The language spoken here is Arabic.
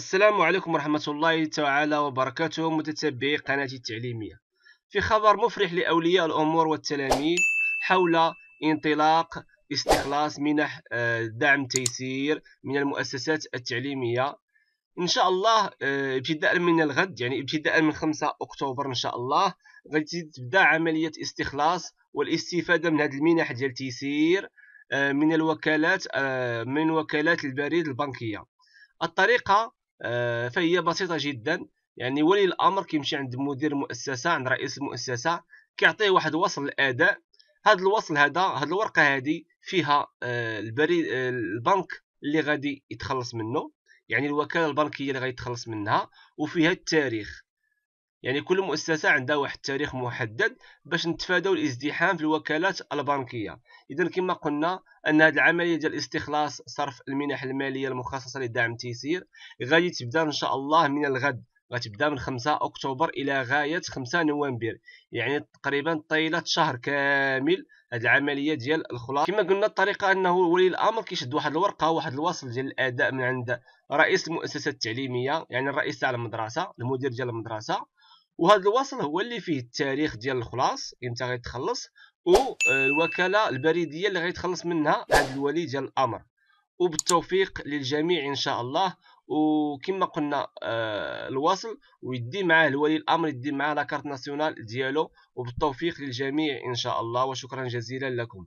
السلام عليكم ورحمة الله تعالى وبركاته متتبعي قناتي التعليمية في خبر مفرح لأولياء الأمور والتلاميذ حول انطلاق استخلاص منح آه، دعم تيسير من المؤسسات التعليمية إن شاء الله آه، ابتداء من الغد يعني ابتداء من 5 أكتوبر إن شاء الله غادي تبدا عملية استخلاص والاستفادة من هذه المنح ديال تيسير آه، من الوكالات من وكالات البريد البنكية الطريقة آه، فهي بسيطه جدا يعني ولي الامر كيمشي عند مدير المؤسسه عند رئيس المؤسسه كيعطيه واحد وصل الاداء هذا الوصل هذا هذه الورقه هذه فيها آه، البريد آه، البنك اللي غادي يتخلص منه يعني الوكاله البنكيه اللي غادي يتخلص منها وفيها التاريخ يعني كل مؤسسة عندها واحد التاريخ محدد باش نتفاداو الازدحام في الوكالات البنكية إذا كما قلنا أن هذه العملية ديال استخلاص صرف المنح المالية المخصصة لدعم التيسير غادي تبدا إن شاء الله من الغد غتبدا من 5 أكتوبر إلى غاية 5 نوفمبر يعني تقريبا طيلة شهر كامل هذه العمليه ديال الخلاص كما قلنا الطريقه انه ولي الامر كيشد واحد الورقه واحد الوصل ديال الاداء من عند رئيس المؤسسه التعليميه يعني الرئيس تاع المدرسه المدير ديال المدرسه وهذا الوصل هو اللي فيه التاريخ ديال الخلاص امتى يعني غيتخلص والوكاله آه، البريديه اللي غيتخلص منها هذا الولي ديال الامر وبالتوفيق للجميع ان شاء الله وكما قلنا آه، الوصل ويدي معاه الولي الامر يدي معاه لاكارت ناسيونال ديالو وبالتوفيق للجميع ان شاء الله وشكرا جزيلا لكم